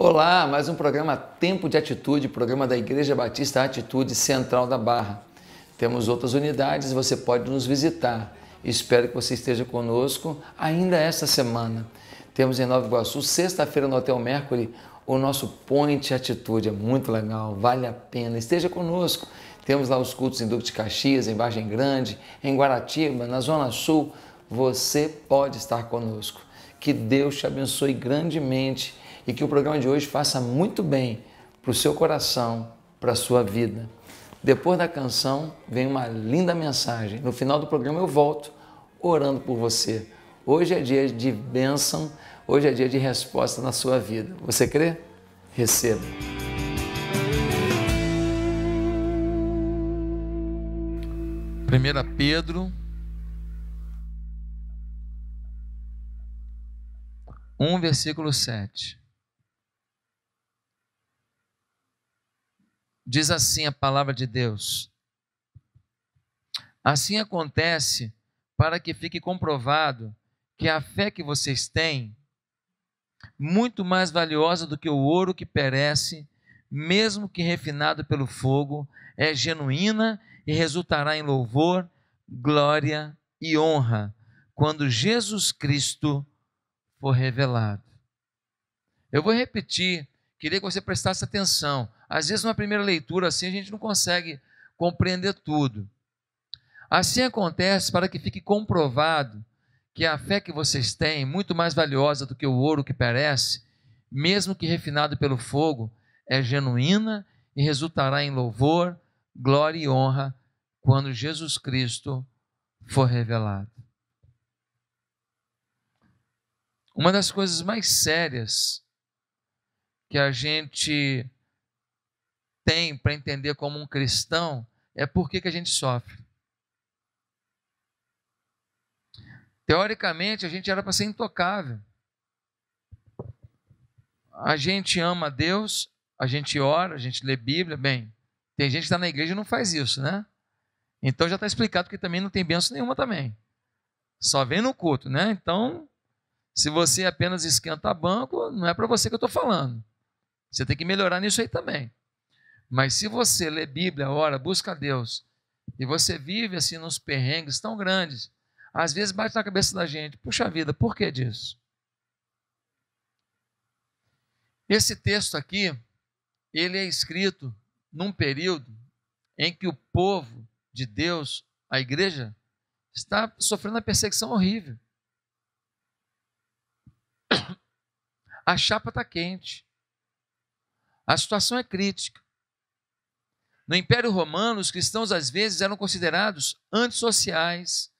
Olá, mais um programa Tempo de Atitude, programa da Igreja Batista Atitude Central da Barra. Temos outras unidades, você pode nos visitar. Espero que você esteja conosco ainda esta semana. Temos em Nova Iguaçu, sexta-feira no Hotel Mercury, o nosso Ponte Atitude. É muito legal, vale a pena. Esteja conosco. Temos lá os cultos em Duque de Caxias, em Vargem Grande, em Guaratiba, na Zona Sul. Você pode estar conosco. Que Deus te abençoe grandemente e que o programa de hoje faça muito bem para o seu coração, para a sua vida. Depois da canção vem uma linda mensagem. No final do programa eu volto orando por você. Hoje é dia de bênção, hoje é dia de resposta na sua vida. Você crê? Receba. Primeira Pedro 1 versículo 7. Diz assim a palavra de Deus. Assim acontece para que fique comprovado que a fé que vocês têm, muito mais valiosa do que o ouro que perece, mesmo que refinado pelo fogo, é genuína e resultará em louvor, glória e honra quando Jesus Cristo for revelado. Eu vou repetir, queria que você prestasse atenção. Às vezes, na primeira leitura, assim, a gente não consegue compreender tudo. Assim acontece para que fique comprovado que a fé que vocês têm, muito mais valiosa do que o ouro que perece, mesmo que refinado pelo fogo, é genuína e resultará em louvor, glória e honra quando Jesus Cristo for revelado. Uma das coisas mais sérias que a gente tem para entender como um cristão é por que, que a gente sofre. Teoricamente, a gente era para ser intocável. A gente ama a Deus, a gente ora, a gente lê Bíblia. Bem, tem gente que está na igreja e não faz isso, né? Então já está explicado que também não tem benção nenhuma também. Só vem no culto, né? Então, se você apenas esquenta banco, não é para você que eu estou falando. Você tem que melhorar nisso aí também. Mas se você lê Bíblia, ora, busca a Deus, e você vive assim nos perrengues tão grandes, às vezes bate na cabeça da gente, puxa vida, por que disso? Esse texto aqui, ele é escrito num período em que o povo de Deus, a igreja, está sofrendo uma perseguição horrível. A chapa está quente. A situação é crítica. No Império Romano, os cristãos às vezes eram considerados antissociais,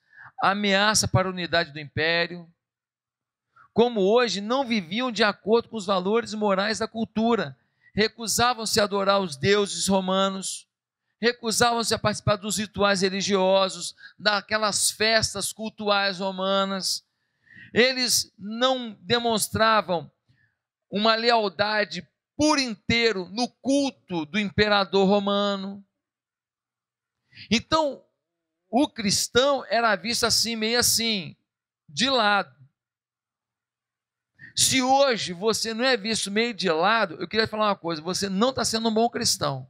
ameaça para a unidade do império. Como hoje, não viviam de acordo com os valores morais da cultura, recusavam-se a adorar os deuses romanos, recusavam-se a participar dos rituais religiosos, daquelas festas cultuais romanas. Eles não demonstravam uma lealdade por inteiro no culto do imperador romano. Então, o cristão era visto assim, meio assim, de lado. Se hoje você não é visto meio de lado, eu queria falar uma coisa: você não está sendo um bom cristão.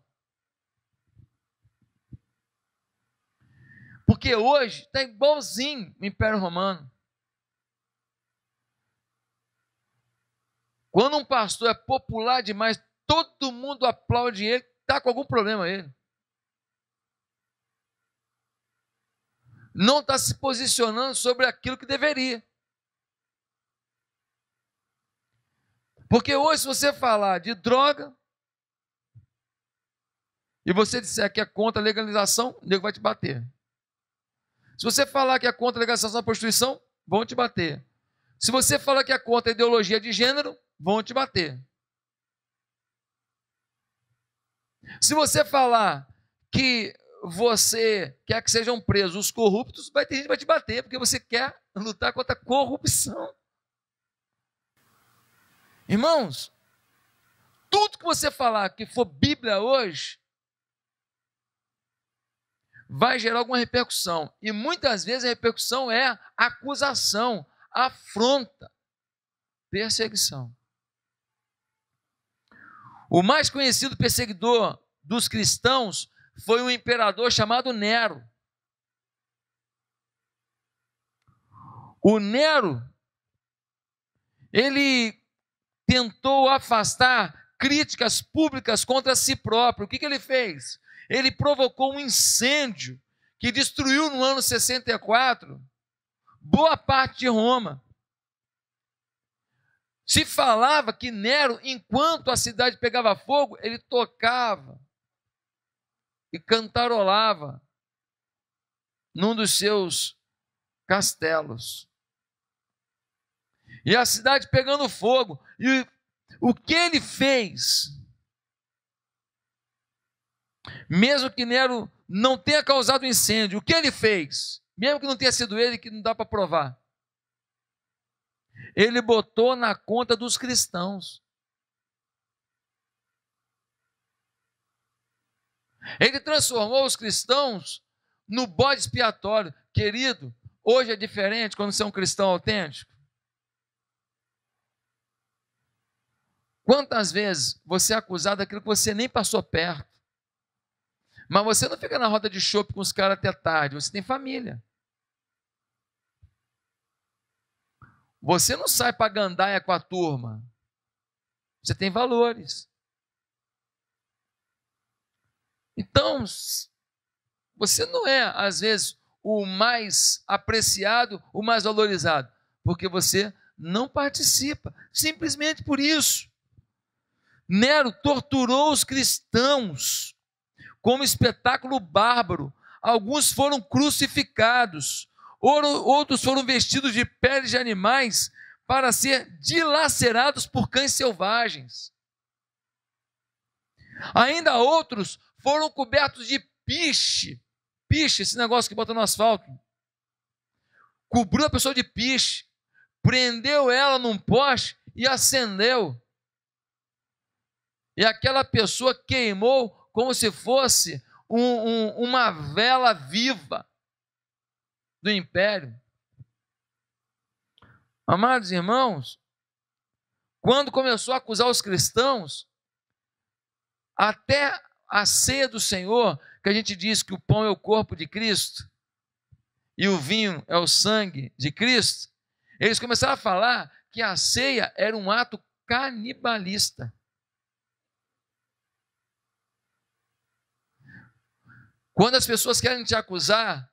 Porque hoje está igualzinho o Império Romano. Quando um pastor é popular demais, todo mundo aplaude ele, está com algum problema ele. Não está se posicionando sobre aquilo que deveria. Porque hoje, se você falar de droga, e você disser que é contra a legalização, o nego vai te bater. Se você falar que é contra a legalização da prostituição, vão te bater. Se você falar que é contra a ideologia de gênero, vão te bater. Se você falar que você quer que sejam presos os corruptos, vai ter gente que vai te bater, porque você quer lutar contra a corrupção. Irmãos, tudo que você falar que for Bíblia hoje vai gerar alguma repercussão. E muitas vezes a repercussão é acusação, afronta, perseguição. O mais conhecido perseguidor dos cristãos foi um imperador chamado Nero. O Nero, ele tentou afastar críticas públicas contra si próprio. O que, que ele fez? Ele provocou um incêndio que destruiu no ano 64 boa parte de Roma. Se falava que Nero, enquanto a cidade pegava fogo, ele tocava e cantarolava num dos seus castelos. E a cidade pegando fogo. E o que ele fez? Mesmo que Nero não tenha causado o incêndio, o que ele fez? Mesmo que não tenha sido ele, que não dá para provar. Ele botou na conta dos cristãos. Ele transformou os cristãos no bode expiatório. Querido, hoje é diferente quando você é um cristão autêntico? Quantas vezes você é acusado daquilo que você nem passou perto? Mas você não fica na roda de chope com os caras até tarde, você tem família. Você não sai para gandaia com a turma. Você tem valores. Então, você não é, às vezes, o mais apreciado, o mais valorizado, porque você não participa, simplesmente por isso. Nero torturou os cristãos como espetáculo bárbaro. Alguns foram crucificados, Outros foram vestidos de peles de animais para ser dilacerados por cães selvagens. Ainda outros foram cobertos de piche. Piche, esse negócio que bota no asfalto. Cobriu a pessoa de piche, prendeu ela num poste e acendeu. E aquela pessoa queimou como se fosse um, um, uma vela viva do império. Amados irmãos, quando começou a acusar os cristãos, até a ceia do Senhor, que a gente diz que o pão é o corpo de Cristo e o vinho é o sangue de Cristo, eles começaram a falar que a ceia era um ato canibalista. Quando as pessoas querem te acusar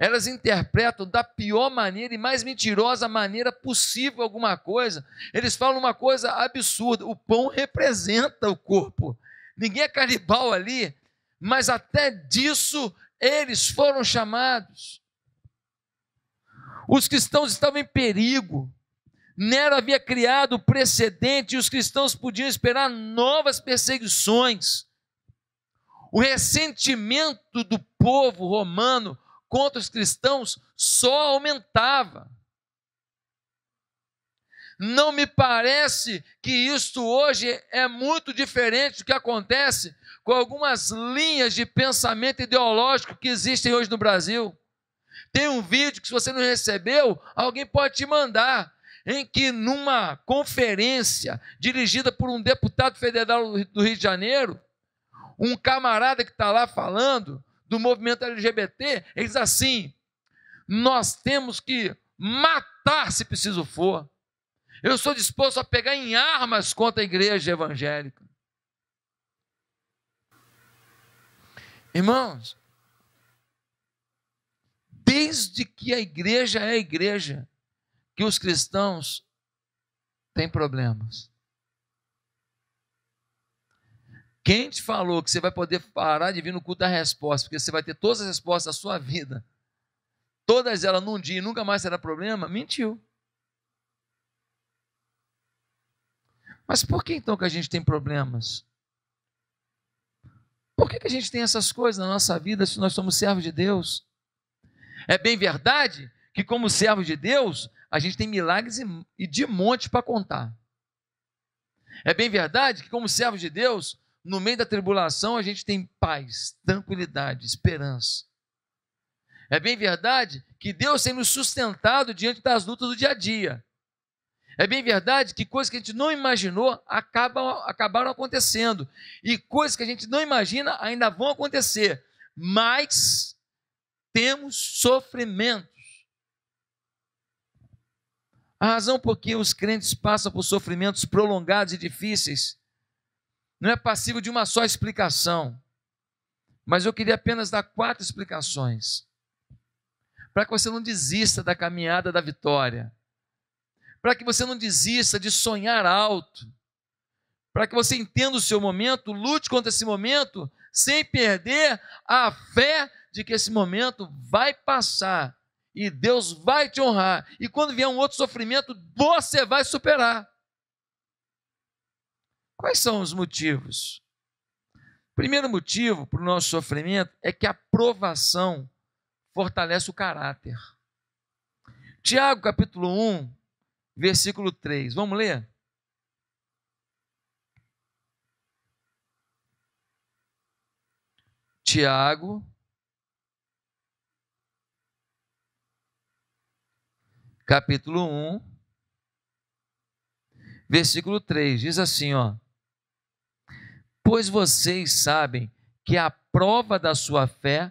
elas interpretam da pior maneira e mais mentirosa maneira possível alguma coisa. Eles falam uma coisa absurda. O pão representa o corpo. Ninguém é canibal ali, mas até disso eles foram chamados. Os cristãos estavam em perigo. Nero havia criado o precedente e os cristãos podiam esperar novas perseguições. O ressentimento do povo romano contra os cristãos só aumentava. Não me parece que isto hoje é muito diferente do que acontece com algumas linhas de pensamento ideológico que existem hoje no Brasil. Tem um vídeo que, se você não recebeu, alguém pode te mandar, em que, numa conferência dirigida por um deputado federal do Rio de Janeiro, um camarada que está lá falando do movimento LGBT, ele diz assim: nós temos que matar se preciso for. Eu sou disposto a pegar em armas contra a igreja evangélica. Irmãos, desde que a igreja é a igreja, que os cristãos têm problemas. Quem te falou que você vai poder parar de vir no culto da resposta? Porque você vai ter todas as respostas da sua vida, todas elas num dia e nunca mais será problema? Mentiu. Mas por que então que a gente tem problemas? Por que, que a gente tem essas coisas na nossa vida se nós somos servos de Deus? É bem verdade que, como servos de Deus, a gente tem milagres e de monte para contar. É bem verdade que, como servos de Deus, no meio da tribulação, a gente tem paz, tranquilidade, esperança. É bem verdade que Deus tem nos sustentado diante das lutas do dia a dia. É bem verdade que coisas que a gente não imaginou acabam, acabaram acontecendo. E coisas que a gente não imagina ainda vão acontecer. Mas temos sofrimentos. A razão por que os crentes passam por sofrimentos prolongados e difíceis não é passivo de uma só explicação, mas eu queria apenas dar quatro explicações. Para que você não desista da caminhada da vitória, para que você não desista de sonhar alto, para que você entenda o seu momento, lute contra esse momento, sem perder a fé de que esse momento vai passar e Deus vai te honrar. E quando vier um outro sofrimento, você vai superar. Quais são os motivos? primeiro motivo para o nosso sofrimento é que a provação fortalece o caráter. Tiago capítulo 1, versículo 3. Vamos ler? Tiago, capítulo 1, versículo 3, diz assim, ó pois vocês sabem que a prova da sua fé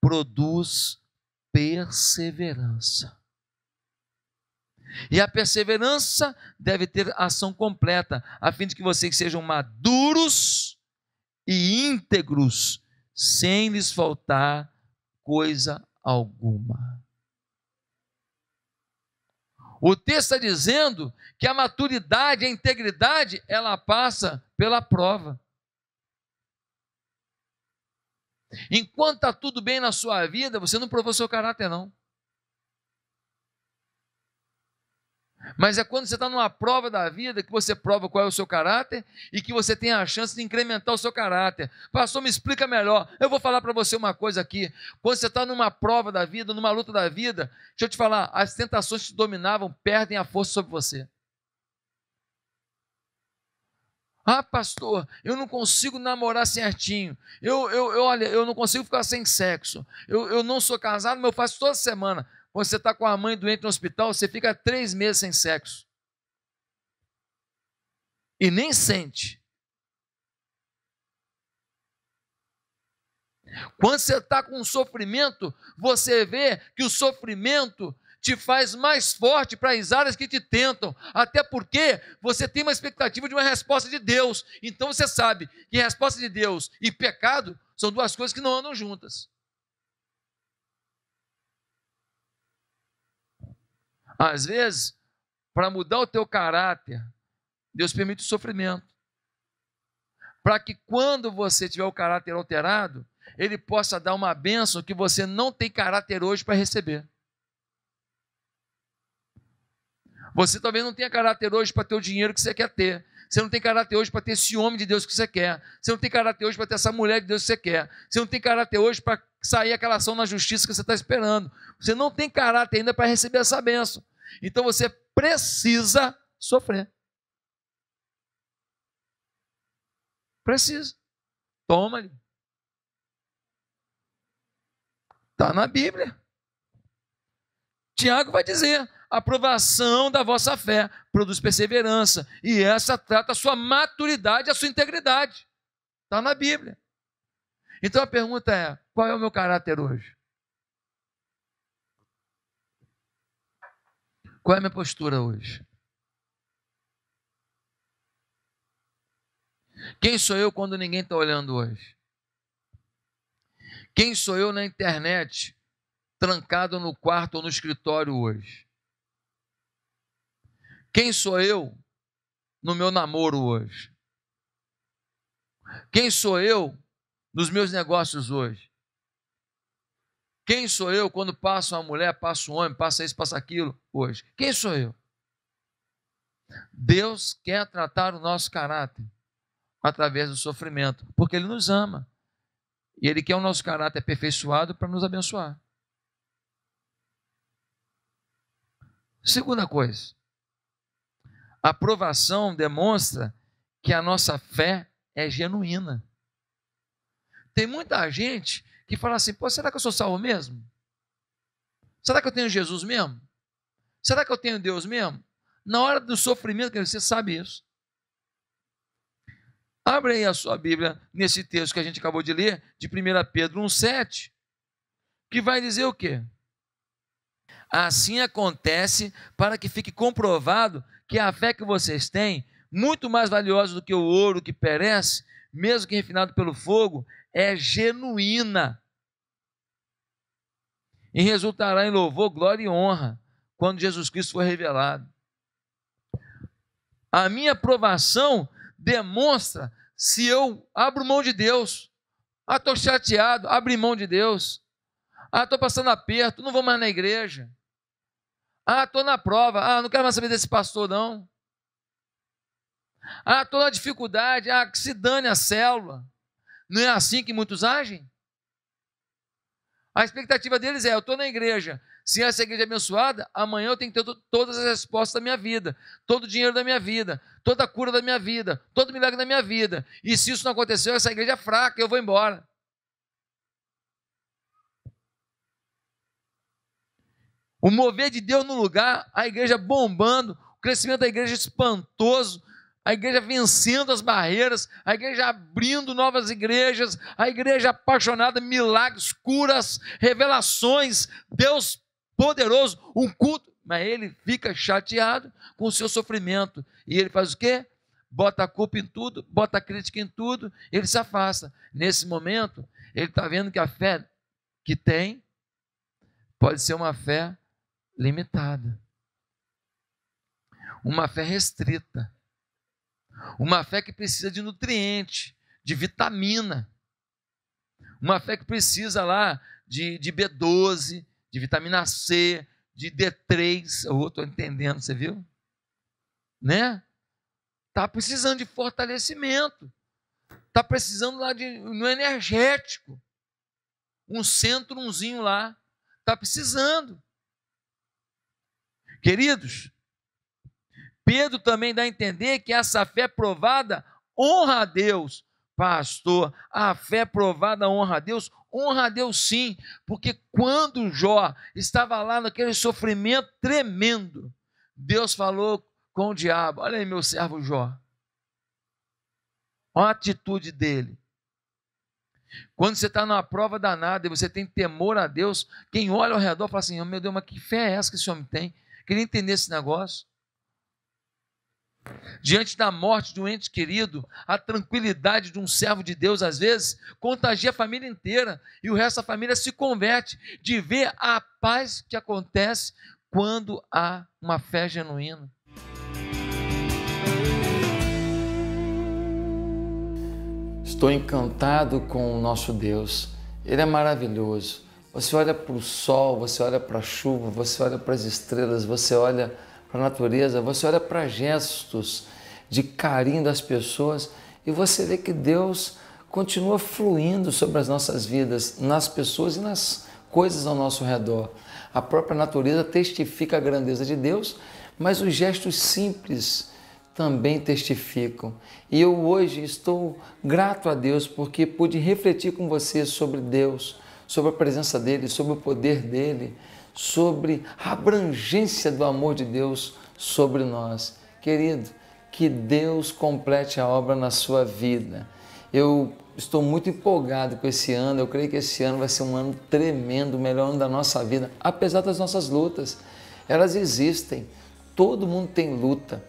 produz perseverança. E a perseverança deve ter ação completa, a fim de que vocês sejam maduros e íntegros, sem lhes faltar coisa alguma. O texto está dizendo que a maturidade, a integridade, ela passa pela prova. Enquanto está tudo bem na sua vida, você não provou seu caráter, não. Mas é quando você está numa prova da vida que você prova qual é o seu caráter e que você tem a chance de incrementar o seu caráter. Pastor, me explica melhor. Eu vou falar para você uma coisa aqui. Quando você está numa prova da vida, numa luta da vida, deixa eu te falar, as tentações que te dominavam perdem a força sobre você. Ah, pastor, eu não consigo namorar certinho. Eu, eu, eu olha, eu não consigo ficar sem sexo. Eu, eu não sou casado, mas eu faço toda semana. Você está com a mãe doente no hospital, você fica três meses sem sexo. E nem sente. Quando você está com um sofrimento, você vê que o sofrimento te faz mais forte para as áreas que te tentam, até porque você tem uma expectativa de uma resposta de Deus. Então você sabe que resposta de Deus e pecado são duas coisas que não andam juntas. Às vezes, para mudar o teu caráter, Deus permite o sofrimento. Para que quando você tiver o caráter alterado, ele possa dar uma bênção que você não tem caráter hoje para receber. Você talvez não tenha caráter hoje para ter o dinheiro que você quer ter. Você não tem caráter hoje para ter esse homem de Deus que você quer. Você não tem caráter hoje para ter essa mulher de Deus que você quer. Você não tem caráter hoje para sair aquela ação na justiça que você está esperando. Você não tem caráter ainda para receber essa benção. Então você precisa sofrer. Precisa. Toma ali. Está na Bíblia. Tiago vai dizer: a aprovação da vossa fé produz perseverança, e essa trata a sua maturidade, a sua integridade. Está na Bíblia. Então a pergunta é: qual é o meu caráter hoje? Qual é a minha postura hoje? Quem sou eu quando ninguém está olhando hoje? Quem sou eu na internet, trancado no quarto ou no escritório hoje? Quem sou eu no meu namoro hoje? Quem sou eu nos meus negócios hoje? Quem sou eu quando passa uma mulher, passa um homem, passa isso, passa aquilo hoje? Quem sou eu? Deus quer tratar o nosso caráter através do sofrimento, porque Ele nos ama. E Ele quer o nosso caráter aperfeiçoado para nos abençoar. Segunda coisa, a aprovação demonstra que a nossa fé é genuína. Tem muita gente que fala assim: pô, será que eu sou salvo mesmo? Será que eu tenho Jesus mesmo? Será que eu tenho Deus mesmo? Na hora do sofrimento, você sabe isso. Abre aí a sua Bíblia nesse texto que a gente acabou de ler, de 1 Pedro 1,7, que vai dizer o quê? Assim acontece para que fique comprovado que a fé que vocês têm, muito mais valiosa do que o ouro que perece, mesmo que refinado pelo fogo, é genuína e resultará em louvor, glória e honra quando Jesus Cristo for revelado. A minha provação demonstra se eu abro mão de Deus. Ah, estou chateado, abri mão de Deus. Ah, estou passando aperto, não vou mais na igreja. Ah, estou na prova. Ah, não quero mais saber desse pastor, não. Ah, estou na dificuldade. Ah, que se dane a célula. Não é assim que muitos agem? A expectativa deles é: eu estou na igreja. Se essa igreja é abençoada, amanhã eu tenho que ter todas as respostas da minha vida, todo o dinheiro da minha vida, toda a cura da minha vida, todo o milagre da minha vida. E se isso não aconteceu, essa igreja é fraca, eu vou embora. O mover de Deus no lugar, a igreja bombando, o crescimento da igreja espantoso, a igreja vencendo as barreiras, a igreja abrindo novas igrejas, a igreja apaixonada, milagres, curas, revelações, Deus poderoso, um culto. Mas ele fica chateado com o seu sofrimento. E ele faz o quê? Bota a culpa em tudo, bota a crítica em tudo, ele se afasta. Nesse momento, ele está vendo que a fé que tem pode ser uma fé limitada. Uma fé restrita. Uma fé que precisa de nutriente, de vitamina. Uma fé que precisa lá de, de B12, de vitamina C, de D3. Eu oh, estou entendendo, você viu? Né? Está precisando de fortalecimento. Está precisando lá de no energético. Um centrumzinho lá. Está precisando. Queridos, Pedro também dá a entender que essa fé provada honra a Deus. Pastor, a fé provada honra a Deus? Honra a Deus sim, porque quando Jó estava lá naquele sofrimento tremendo, Deus falou com o diabo: Olha aí, meu servo Jó, olha a atitude dele. Quando você está numa prova danada e você tem temor a Deus, quem olha ao redor fala assim: oh, Meu Deus, mas que fé é essa que esse homem tem? Queria entender esse negócio. Diante da morte de um ente querido, a tranquilidade de um servo de Deus, às vezes, contagia a família inteira e o resto da família se converte de ver a paz que acontece quando há uma fé genuína. Estou encantado com o nosso Deus, Ele é maravilhoso. Você olha para o sol, você olha para a chuva, você olha para as estrelas, você olha para a natureza, você olha para gestos de carinho das pessoas e você vê que Deus continua fluindo sobre as nossas vidas, nas pessoas e nas coisas ao nosso redor. A própria natureza testifica a grandeza de Deus, mas os gestos simples também testificam. E eu hoje estou grato a Deus porque pude refletir com você sobre Deus, sobre a presença dele, sobre o poder dele, sobre a abrangência do amor de Deus sobre nós. Querido, que Deus complete a obra na sua vida. Eu estou muito empolgado com esse ano, eu creio que esse ano vai ser um ano tremendo, o melhor ano da nossa vida, apesar das nossas lutas. Elas existem, todo mundo tem luta.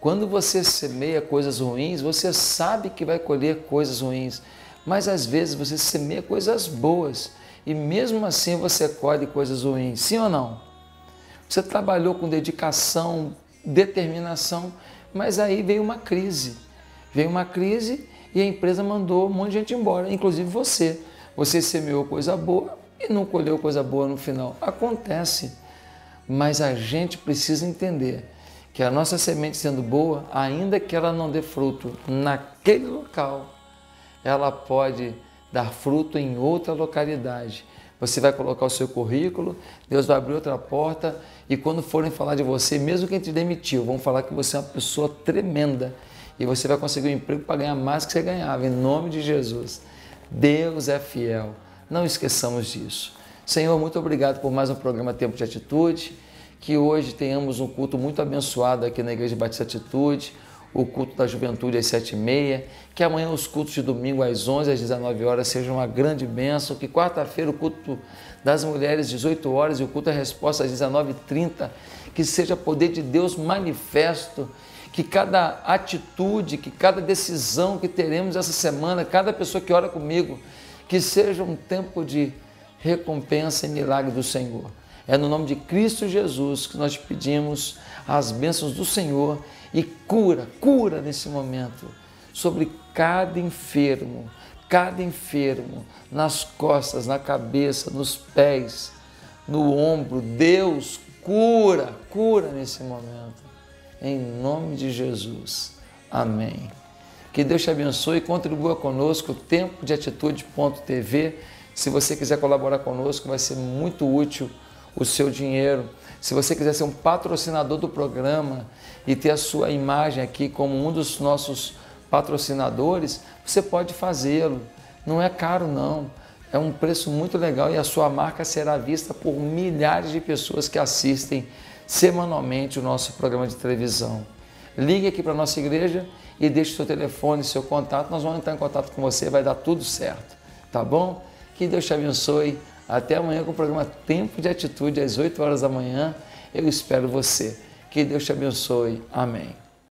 Quando você semeia coisas ruins, você sabe que vai colher coisas ruins, mas às vezes você semeia coisas boas e mesmo assim você colhe coisas ruins, sim ou não? Você trabalhou com dedicação, determinação, mas aí veio uma crise. Veio uma crise e a empresa mandou um monte de gente embora, inclusive você. Você semeou coisa boa e não colheu coisa boa no final. Acontece, mas a gente precisa entender que a nossa semente sendo boa, ainda que ela não dê fruto naquele local, ela pode dar fruto em outra localidade. Você vai colocar o seu currículo, Deus vai abrir outra porta e quando forem falar de você, mesmo quem te demitiu, vão falar que você é uma pessoa tremenda e você vai conseguir um emprego para ganhar mais do que você ganhava, em nome de Jesus. Deus é fiel, não esqueçamos disso. Senhor, muito obrigado por mais um programa Tempo de Atitude. Que hoje tenhamos um culto muito abençoado aqui na Igreja Batista Atitude o culto da juventude às sete e meia, que amanhã os cultos de domingo às onze às 19 horas sejam uma grande bênção, que quarta-feira o culto das mulheres às 18 horas e o culto à resposta às 19 e trinta, que seja poder de Deus manifesto, que cada atitude, que cada decisão que teremos essa semana, cada pessoa que ora comigo, que seja um tempo de recompensa e milagre do Senhor. É no nome de Cristo Jesus que nós pedimos as bênçãos do Senhor e cura, cura nesse momento sobre cada enfermo, cada enfermo, nas costas, na cabeça, nos pés, no ombro. Deus cura, cura nesse momento. Em nome de Jesus. Amém. Que Deus te abençoe e contribua conosco. Tempo de Atitude.tv. Se você quiser colaborar conosco, vai ser muito útil o seu dinheiro. Se você quiser ser um patrocinador do programa e ter a sua imagem aqui como um dos nossos patrocinadores, você pode fazê-lo. Não é caro, não. É um preço muito legal e a sua marca será vista por milhares de pessoas que assistem semanalmente o nosso programa de televisão. Ligue aqui para a nossa igreja e deixe seu telefone, seu contato. Nós vamos entrar em contato com você, vai dar tudo certo. Tá bom? Que Deus te abençoe. Até amanhã com o programa Tempo de Atitude, às 8 horas da manhã. Eu espero você. Que Deus te abençoe. Amém.